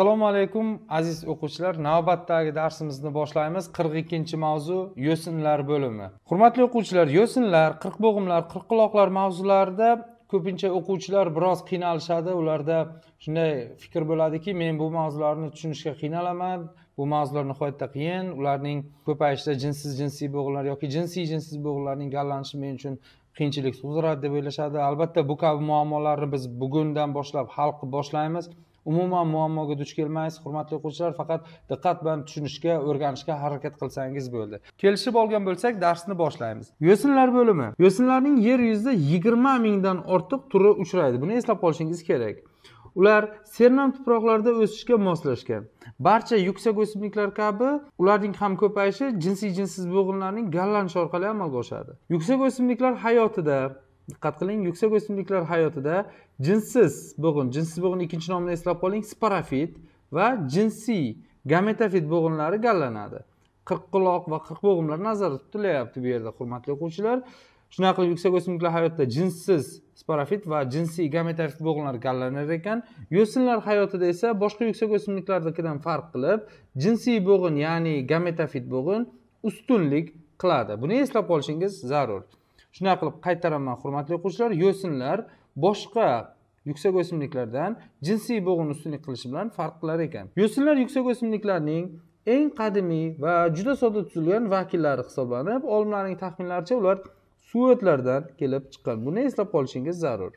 assalomu alaykum aziz o'quvchilar navbatdagi darsimizni boshlaymiz qirq ikkinchi mavzu yo'sinlar bo'limi hurmatli o'quvchilar yo'sinlar qirq bo'g'imlar qirq quloqlar mavzularida ko'pincha o'quvchilar biroz qiynalishadi ularda shunday fikr bo'ladiki men bu mavzularni tushunishga qiynalaman bu mavzular nihoyatda qiyin ularning ko'payishida jinsiz jinsiy bo'g'inlar yoki jinsiy jinsiz bo'g'inlarning gallanishi men uchun qiyinchilik tug'diradi deb o'ylashadi albatta bu kabi muammolarni biz bugundan boshlab hal qilib boshlaymiz umuman muammoga duch kelmaysiz hurmatli o'quvchilar faqat diqqat bilan tushunishga o'rganishga harakat qilsangiz bo'ldi kelishib olgan bo'lsak darsni boshlaymiz yo'sinlar bo'limi yo'sinlarning yer yuzida yigirma mingdan ortiq turi uchraydi buni eslab qolishingiz kerak ular sernam tuproqlarda o'sishga moslashgan barcha yuksak o'simliklar kabi ularning ham ko'payishi jinsiy jinsiz bo'g'inlarning gallanishi orqali amalga oshadi yuksak o'simliklar hayotida diqqat qiling yuksak o'simliklar hayotida jinssiz bo'g'in jinssiz bo'g'inni ikkinchi nomini eslab qoling sporofit va jinsiy gametofit bo'g'inlari gallanadi qirqquloq va bo'g'imlar nazarda tutilyapti bu yerda hurmatli o'quvchilar shunaqa qilib yuksak o'simliklar hayotida jinssiz sporofit va jinsiy gametofit bo'g'inlar gallanar ekan yo'sinlar hayotida esa boshqa yuksak o'simliklarnikidan farq qilib jinsiy bo'g'in ya'ni gametofit bo'g'in ustunlik qiladi buni eslab qolishingiz zarur shunday qilib qaytaraman hurmatli o'quvchilar yo'sinlar boshqa yuksak o'simliklardan jinsiy bo'g'in ustunlik qilishi bilan farq qilar ekan yo'sinlar yuksak o'simliklarning eng qadimiy va juda sodda tuzilgan vakillari hisoblanib olimlarning taxminlaricha ular suvetlardan kelib chiqqan buni eslab qolishingiz zarur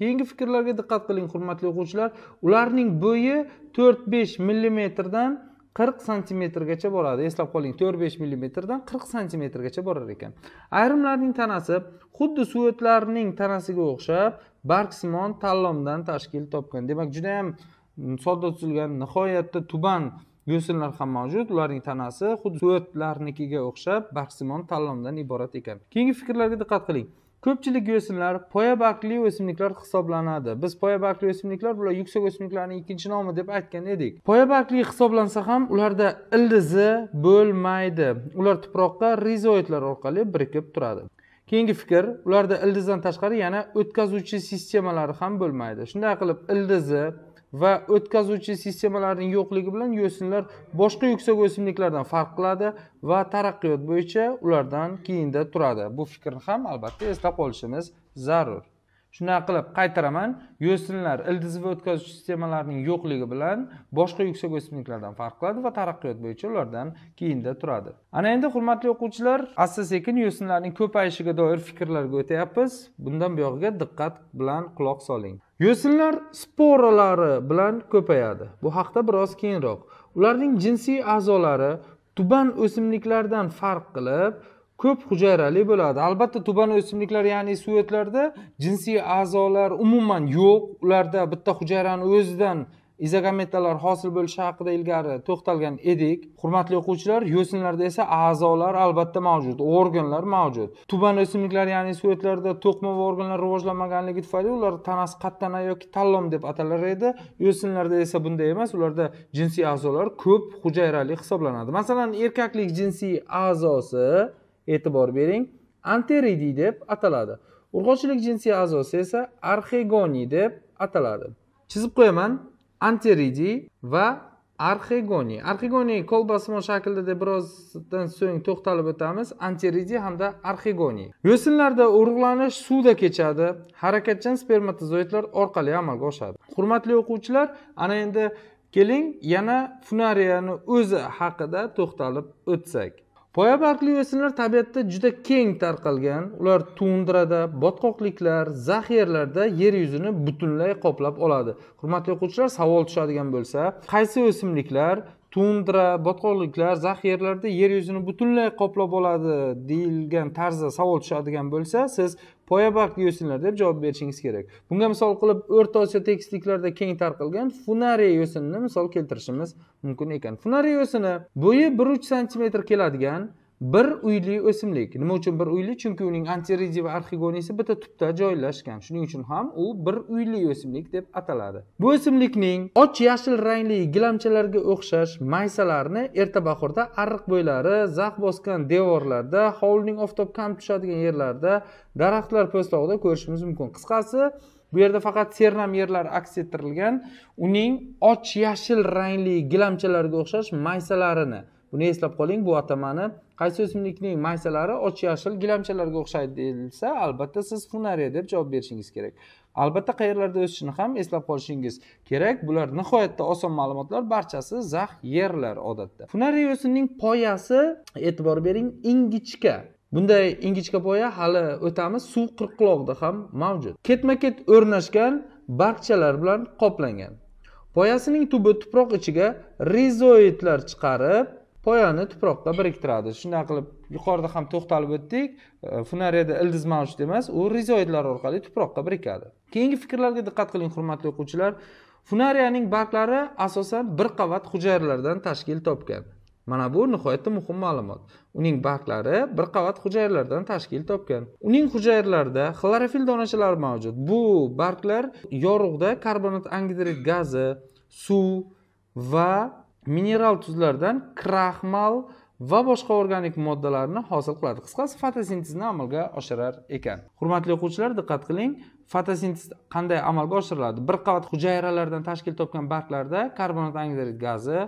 keyingi fikrlarga diqqat qiling hurmatli o'quvchilar ularning bo'yi to'rt besh millimetrdan qirq santimetrgacha boradi eslab qoling to'rt besh millimetrdan qirq santimetrgacha borar ekan ayrimlarning tanasi xuddi suvetlarning tanasiga o'xshab barksimon tallomdan tashkil topgan demak juda ham mm, sodda tuzilgan nihoyatda tuban yo'sinlar ham mavjud ularning tanasi xuddi suvetlarnikiga o'xshab barksimon tallomdan iborat ekan keyingi fikrlarga diqqat qiling ko'pchilik o'simlar poyabakli o'simliklar hisoblanadi biz poyabakli o'simliklar bular yuksak o'simliklarning ikkinchi nomi deb aytgan edik poyabakli hisoblansa ham ularda ildizi bo'lmaydi ular tuproqqa rizoidlar orqali birikib turadi keyingi fikr ularda ildizdan tashqari yana o'tkazuvchi sistemalari ham bo'lmaydi shunday qilib ildizi va o'tkazuvchi sistemalarning yo'qligi bilan yo'sinlar boshqa yuksak o'simliklardan farq qiladi va taraqqiyot bo'yicha ulardan keyinda turadi bu fikrni ham albatta eslab qolishimiz zarur shunday qilib qaytaraman yo'sinlar ildiz va o'tkazuvchi sistemalarning yo'qligi bilan boshqa yuksak o'simliklardan farq qiladi va taraqqiyot bo'yicha ulardan keyinda turadi ana endi hurmatli o'quvchilar asta sekin yo'sinlarning ko'payishiga doir fikrlarga o'tyapmiz bundan buyog'iga diqqat bilan quloq soling yo'sinlar sporalari bilan ko'payadi bu haqda biroz keyinroq ularning jinsiy a'zolari tuban o'simliklardan farq qilib ko'p hujayrali bo'ladi albatta tuban o'simliklar ya'ni suvetlarda jinsiy a'zolar umuman yo'q ularda bitta hujayrani o'zidan izogometrlar hosil bo'lishi haqida ilgari to'xtalgan edik hurmatli o'quvchilar yo'sinlarda esa a'zolar albatta mavjud organlar mavjud tuban o'simliklar ya'ni suyaklarda to'qma va organlar rivojlanmaganligi tufayli ular tanasi qattana yoki tallom deb atalar edi yo'sinlarda esa bunday emas ularda jinsiy a'zolar ko'p hujayrali hisoblanadi masalan erkaklik jinsiy a'zosi e'tibor bering anteridiy deb ataladi urg'ochilik jinsiy a'zosi esa arxegoniy deb ataladi chizib qo'yaman anteridi va arxegoniy arxegoniy kolbasimon shaklida deb birozdan so'ng to'xtalib o'tamiz anteridi hamda arxegoniy yo'sinlarda urug'lanish suvda kechadi harakatchan spermatozoidlar orqali amalga oshadi hurmatli o'quvchilar ana endi keling yana funariyani o'zi haqida to'xtalib o'tsak poyabargli o'simlar tabiatda juda keng tarqalgan ular tundrada botqoqliklar zaxirlarda yer yuzini butunlay qoplab oladi hurmatli o'quvchilar savol tushadigan bo'lsa qaysi o'simliklar tundra botqoqliklar zaxiralarda yer yuzini butunlay qoplab oladi deyilgan tarzda savol tushadigan bo'lsa siz poyabaq yo'sinlar deb javob berishingiz kerak bunga misol qilib o'rta osiyo tekisliklarida keng tarqalgan funariya yo'sinini misol keltirishimiz mumkin ekan funariya yo'sini bo'yi bir uch santimetr keladigan bir uyli o'simlik nima uchun bir uyli chunki uning antiridi va arxigonisi bitta tubda joylashgan shuning uchun ham u bir uyli o'simlik deb ataladi bu o'simlikning och yashil rangli gilamchalarga o'xshash maysalarni erta bahorda ariq bo'ylari zax bosgan devorlarda hovlining oftob kam tushadigan yerlarda daraxtlar po'stlog'ida ko'rishimiz mumkin qisqasi bu yerda faqat sernam yerlar aks ettirilgan uning och yashil rangli gilamchalarga o'xshash maysalarini buni eslab qoling bu atamani qaysi o'simlikning maysalari och yashil gilamchalarga o'xshaydi deyilsa albatta siz funariya deb javob berishingiz kerak albatta qayerlarda o'sishini ham eslab qolishingiz kerak bular nihoyatda oson ma'lumotlar barchasi zax yerlar odatda funariya o'sining poyasi e'tibor bering ingichka bunday ingichka poya hali o'tamiz suv qirqloqda ham mavjud ketma ket o'rnashgan bargchalar bilan qoplangan poyasining tubi tuproq ichiga rizoidlar chiqarib poyani tuproqqa biriktiradi shunday qilib yuqorida ham to'xtalib o'tdik e, funariyada ildiz mavjud emas u rizoidlar orqali tuproqqa birikadi keyingi fikrlarga diqqat qiling hurmatli o'quvchilar funariyaning barglari asosan bir qavat hujayralardan tashkil topgan mana bu nihoyatda muhim ma'lumot uning barglari bir qavat hujayralardan tashkil topgan uning hujayralarida xlorofil donachalari mavjud bu barglar yorug'da karbonat angidrid gazi suv va mineral tuzlardan kraxmal va boshqa organik moddalarni hosil qiladi qisqasi fotosintezni amalga oshirar ekan hurmatli o'quvchilar diqqat qiling fotosintez qanday amalga oshiriladi bir qavat hujayralardan tashkil topgan barglarda karbonat angidrid gazi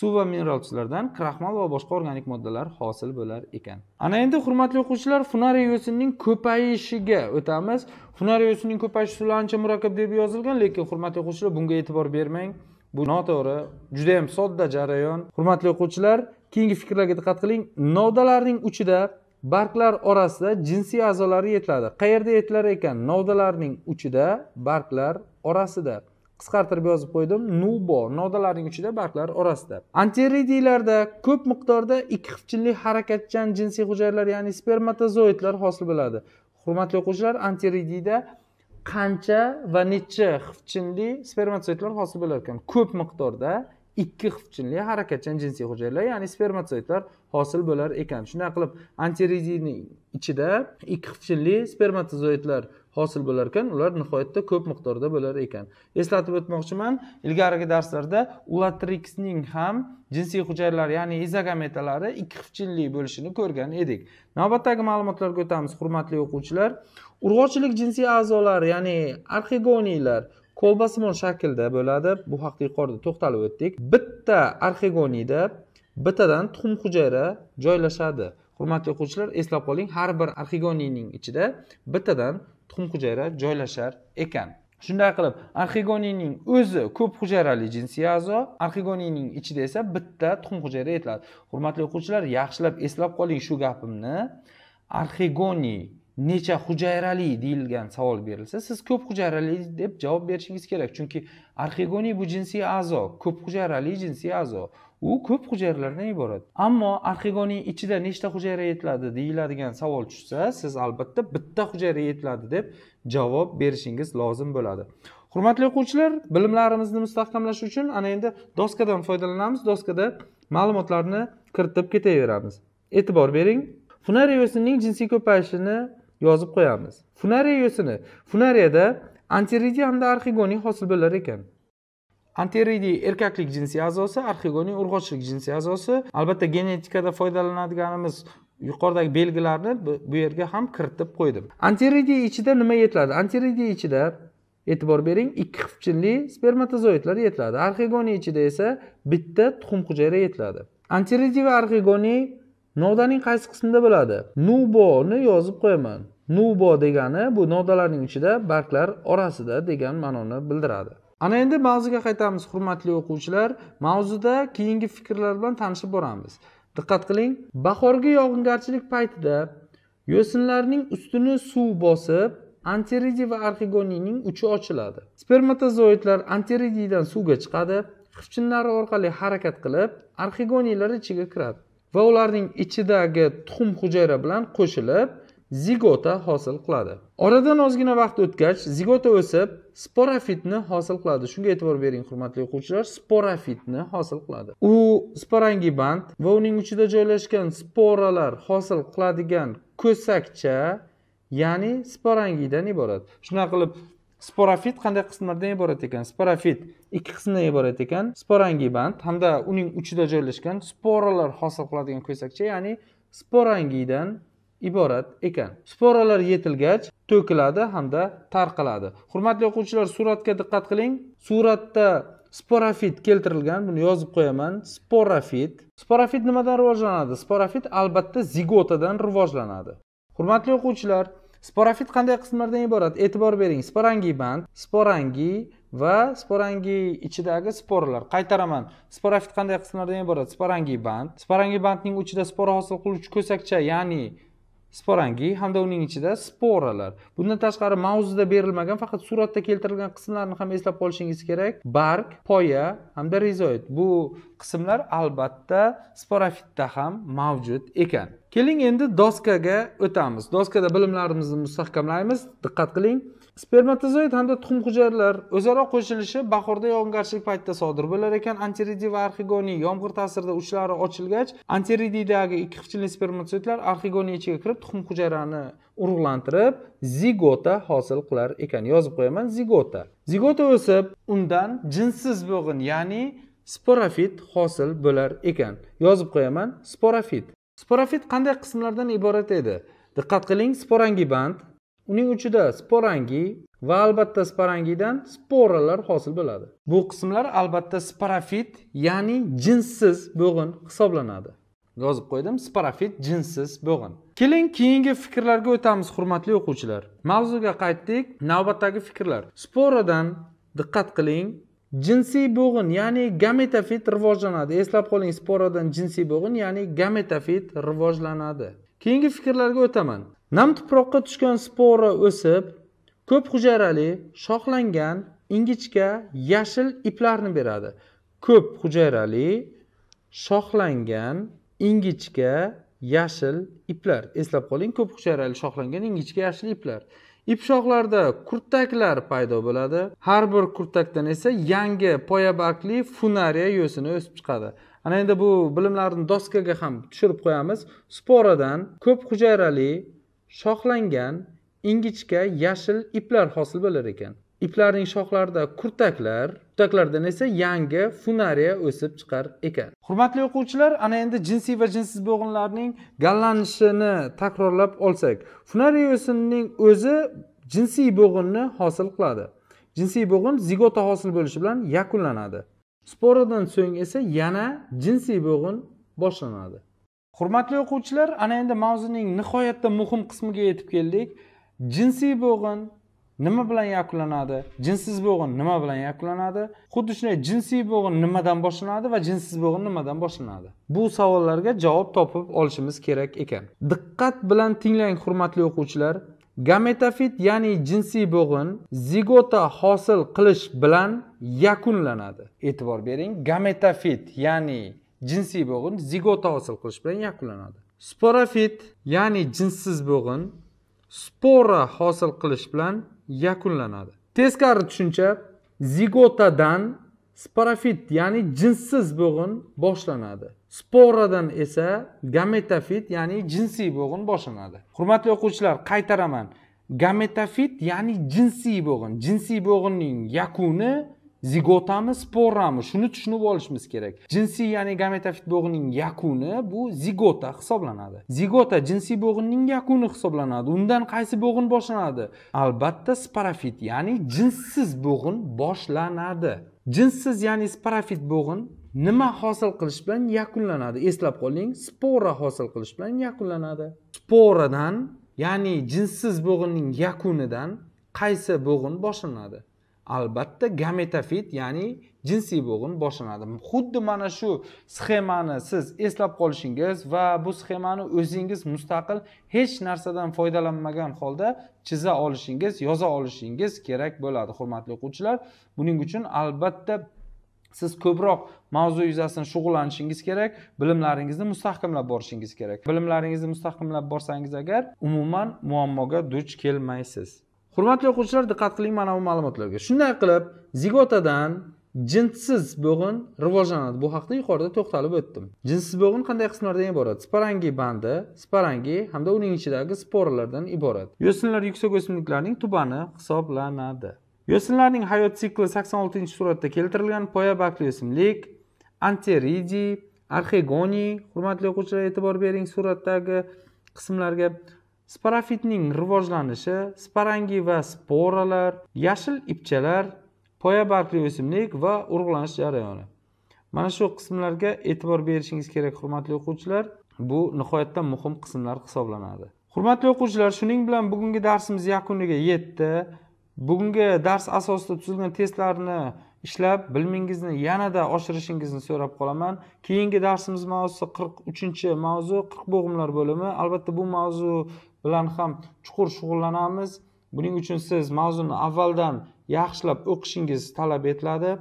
suv va mineral tuzlardan kraxmal va boshqa organik moddalar hosil bo'lar ekan ana endi hurmatli o'quvchilar funariya yo'sinning ko'payishiga o'tamiz funariya yo'sining ko'payishi usuli ancha murakkab deb yozilgan lekin hurmatli o'quvchilar bunga e'tibor bermang bu noto'g'ri juda yam sodda jarayon hurmatli o'quvchilar keyingi fikrlarga diqqat qiling novdalarning uchida barglar orasida jinsiy a'zolari yetiladi qayerda yetilar ekan novdalarning uchida barglar orasida qisqartirib yozib qo'ydim nubo novdalarning uchida barglar orasida anteridiylarda ko'p miqdorda ikki xilchilli harakatchan jinsiy hujayralar ya'ni spermatozoidlar hosil bo'ladi hurmatli o'quvchilar anteridiyda qancha va necha xifchinli spermatsoidlar hosil bo'lar ekan ko'p miqdorda ikki xifchinli harakatchan jinsiy hujayralar ya'ni spermatsoidlar hosil bo'lar ekan shunday qilib antiridinning ichida ikki xifchinli spermatozoidlar hosil bo'lar ekan ular nihoyatda ko'p miqdorda bo'lar ekan eslatib o'tmoqchiman ilgarigi darslarda ulatrixning ham jinsiy hujayralar ya'ni izogametalari ikki xifchinli bo'lishini ko'rgan edik navbatdagi ma'lumotlarga o'tamiz hurmatli o'quvchilar urg'ochilik jinsiy a'zolari ya'ni arxigoniylar kolbasimon shaklda bo'ladi bu haqida yuqorida to'xtalib o'tdik bitta arxigoniyda bittadan tuxum hujayra joylashadi hurmatli o'quvchilar eslab qoling har bir arxigoniyning ichida bittadan tuxum hujayra joylashar ekan shunday qilib arxigoniyning o'zi ko'p hujayrali jinsiy a'zo arxigoniyning ichida esa bitta tuxum hujayra aytiladi hurmatli o'quvchilar yaxshilab eslab qoling shu gapimni arxigoniy necha hujayrali deyilgan savol berilsa siz ko'p hujayrali deb javob berishingiz kerak chunki arxegoniy bu jinsiy a'zo ko'p hujayrali jinsiy a'zo u ko'p hujayralardan iborat ammo arxegoniy ichida nechta hujayra yetiladi deyiladigan savol tushsa siz albatta bitta hujayra yetiladi deb javob berishingiz lozim bo'ladi hurmatli o'quvchilar bilimlarimizni mustahkamlash uchun ana endi doskadan foydalanamiz doskada ma'lumotlarni kiritib ketaveramiz e'tibor bering hunar jinsiy ko'payishini yozib qo'yamiz funariya yo'sini funariyada anteridi hamda arxigoniy hosil bo'lar ekan anteridi erkaklik jinsiy a'zosi arxigoniy urg'ochlik jinsiy a'zosi albatta genetikada foydalanadiganimiz yuqoridagi belgilarni bu yerga ham kiritib qo'ydim anteridi ichida nima yetiladi anteridi ichida e'tibor bering ikki xipchinli spermatozoidlar yetiladi arxigoniy ichida esa bitta tuxum hujayra yetiladi anteridi va arxigoniy novdaning qaysi qismida bo'ladi nuboni yozib qo'yaman nubo degani bu novdalarning ichida barglar orasida degan ma'noni bildiradi ana endi mavzuga qaytamiz hurmatli o'quvchilar mavzuda keyingi fikrlar bilan tanishib boramiz diqqat qiling bahorgi yog'ingarchilik paytida yo'sinlarning ustini suv bosib anteridi va arxigoniyning uchi ochiladi spermatozoidlar anterididan suvga chiqadi xipchinlari orqali harakat qilib arxigoniylar ichiga kiradi va ularning ichidagi tuxum hujayra bilan qo'shilib zigota hosil qiladi oradan ozgina vaqt o'tgach zigota o'sib sporofitni hosil qiladi shunga e'tibor bering hurmatli o'quvchilar sporofitni hosil qiladi u sporangi band va uning uchida joylashgan sporalar hosil qiladigan ko'sakcha ya'ni sporangidan iborat shunaqa qilib sporofit qanday qismlardan iborat ekan sporofit ikki qismdan iborat ekan sporangi band hamda uning uchida joylashgan sporalar hosil qiladigan ko'sakcha ya'ni sporangiydan iborat ekan sporalar yetilgach to'kiladi hamda tarqaladi hurmatli o'quvchilar suratga diqqat qiling suratda sporofit keltirilgan buni yozib qo'yaman sporofit sporofit nimadan rivojlanadi sporofit albatta zigotadan rivojlanadi hurmatli o'quvchilar sporofit qanday qismlardan iborat e'tibor bering sporangi band sporangi va sporangi ichidagi sporalar qaytaraman sporofit qanday qismlardan iborat sporangi band sporangi bandning uchida spora hosil qiluvchi ko'sakcha ya'ni sporangi hamda uning ichida sporalar bundan tashqari mavzuda berilmagan faqat suratda keltirilgan qismlarni ham eslab qolishingiz kerak barg poya hamda rizoid bu qismlar albatta sporofitda ham mavjud ekan keling endi doskaga o'tamiz doskada bilimlarimizni mustahkamlaymiz diqqat qiling spermatozoid hamda tuxum hujayralar o'zaro qo'shilishi bahorda yog'ingarchilik paytida sodir bo'lar ekan antiridiy va arxigoniy yomg'ir ta'sirida uchlari ochilgach antiridiydagi ikki xilli spermatozoidlar arxigoniy ichiga kirib tuxum hujayrani urug'lantirib zigota hosil qilar ekan yozib qo'yaman zigota zigota o'sib undan jinsiz bo'g'in ya'ni sporofit hosil bo'lar ekan yozib qo'yaman sporofit sporofit qanday qismlardan iborat edi diqqat qiling sporangiband uning ichida sporangiy va albatta sporangiydan sporalar hosil bo'ladi bu qismlar albatta sporofit ya'ni jinssiz bo'g'in hisoblanadi yozib qo'ydim sporofit jinssiz bo'g'in keling keyingi fikrlarga o'tamiz hurmatli o'quvchilar mavzuga qaytdik navbatdagi fikrlar sporadan diqqat qiling jinsiy bo'g'in ya'ni gametofit rivojlanadi eslab qoling sporadan jinsiy bo'g'in ya'ni gametofit rivojlanadi keyingi fikrlarga o'taman nam tuproqqa tushgan spora o'sib ko'p hujayrali shoxlangan ingichka yashil iplarni beradi ko'p hujayrali shoxlangan ingichka yashil iplar eslab qoling ko'p hujayrali shoxlangan ingichka yashil iplar ip shoxlarida kurtaklar paydo bo'ladi har bir kurtakdan esa yangi poyabakli funariya yo'sini o'sib chiqadi ana endi bu bilimlarni doskaga ham tushirib qo'yamiz sporadan ko'p hujayrali shoxlangan ingichka yashil iplar hosil bo'lar ekan iplarning shoxlarida kurtaklar kurtaklardan esa yangi funariya o'sib chiqar ekan hurmatli o'quvchilar ana endi jinsiy va jinsiz bo'g'inlarning gallanishini takrorlab olsak funariya o'simining o'zi jinsiy bo'g'inni hosil qiladi jinsiy bo'g'in zigota hosil bo'lishi bilan yakunlanadi sporadan so'ng esa yana jinsiy bo'g'in boshlanadi hurmatli o'quvchilar ana endi mavzuning nihoyatda muhim qismiga yetib keldik jinsiy bo'g'in nima bilan yakunlanadi jinsiz bo'g'in nima bilan yakunlanadi xuddi shunday jinsiy bo'g'in nimadan boshlanadi va jinsiz bo'g'in nimadan boshlanadi bu savollarga javob topib olishimiz kerak ekan diqqat bilan tinglang hurmatli o'quvchilar gametofit ya'ni jinsiy bo'g'in zigota hosil qilish bilan yakunlanadi e'tibor bering gametofit ya'ni jinsiy bo'g'in zigota hosil qilish bilan yakunlanadi sporofit ya'ni jinssiz bo'g'in spora hosil qilish bilan yakunlanadi teskari tushuncha zigotadan sporofit ya'ni jinssiz bo'g'in boshlanadi sporadan esa gametofit ya'ni jinsiy bo'g'in boshlanadi hurmatli o'quvchilar qaytaraman gametofit ya'ni jinsiy bo'g'in jinsiy bo'g'inning yakuni zigotamiz sporami shuni tushunib olishimiz kerak jinsiy ya'ni gametofit bo'g'ining yakuni bu zigota hisoblanadi zigota jinsiy bo'g'inning yakuni hisoblanadi undan qaysi bo'g'in boshlanadi albatta sparafit ya'ni jinssiz bo'g'in boshlanadi jinssiz ya'ni sparafit bo'g'in nima hosil qilish bilan yakunlanadi eslab qoling spora hosil qilish bilan yakunlanadi sporadan ya'ni jinssiz bo'g'inning yakunidan qaysi bo'g'in boshlanadi albatta gametofit ya'ni jinsiy bo'g'in boshlanadi xuddi mana shu sxemani siz eslab qolishingiz va bu sxemani o'zingiz mustaqil hech narsadan foydalanmagan holda chiza olishingiz yoza olishingiz kerak bo'ladi hurmatli o'quvchilar buning uchun albatta siz ko'proq mavzu yuzasidan shug'ullanishingiz kerak bilimlaringizni mustahkamlab borishingiz kerak bilimlaringizni mustahkamlab borsangiz agar umuman muammoga duch kelmaysiz hurmatli o'quvchilar diqqat qiling mana bu ma'lumotlarga shunday qilib zigotadan jinssiz bo'g'in rivojlanadi bu haqida yuqorida to'xtalib o'tdim jinssiz bo'g'in qanday qismlardan iborat sparangi bandi sparangi hamda uning ichidagi sporalardan iborat yo'sinlar yuksak o'simliklarning tubani hisoblanadi yo'sinlarning hayot sikli sakson oltinchi suratda keltirilgan poyabakli o'simlik anteridi arxegoniy hurmatli o'quvchilar e'tibor bering suratdagi qismlarga sparafitning rivojlanishi sparangi va sporalar yashil ipchalar poyabargli o'simlik va urug'lanish jarayoni mana shu qismlarga e'tibor berishingiz kerak hurmatli o'quvchilar bu nihoyatda muhim qismlar hisoblanadi hurmatli o'quvchilar shuning bilan bugungi darsimiz yakuniga yetdi bugungi dars asosida tuzilgan testlarni ishlab bilmingizni yanada oshirishingizni so'rab qolaman keyingi darsimiz mavzusi qirq uchinchi mavzu qirq bo'g'imlar bo'limi albatta bu mavzu bilan ham chuqur shug'ullanamiz buning uchun siz mavzuni avvaldan yaxshilab o'qishingiz talab etiladi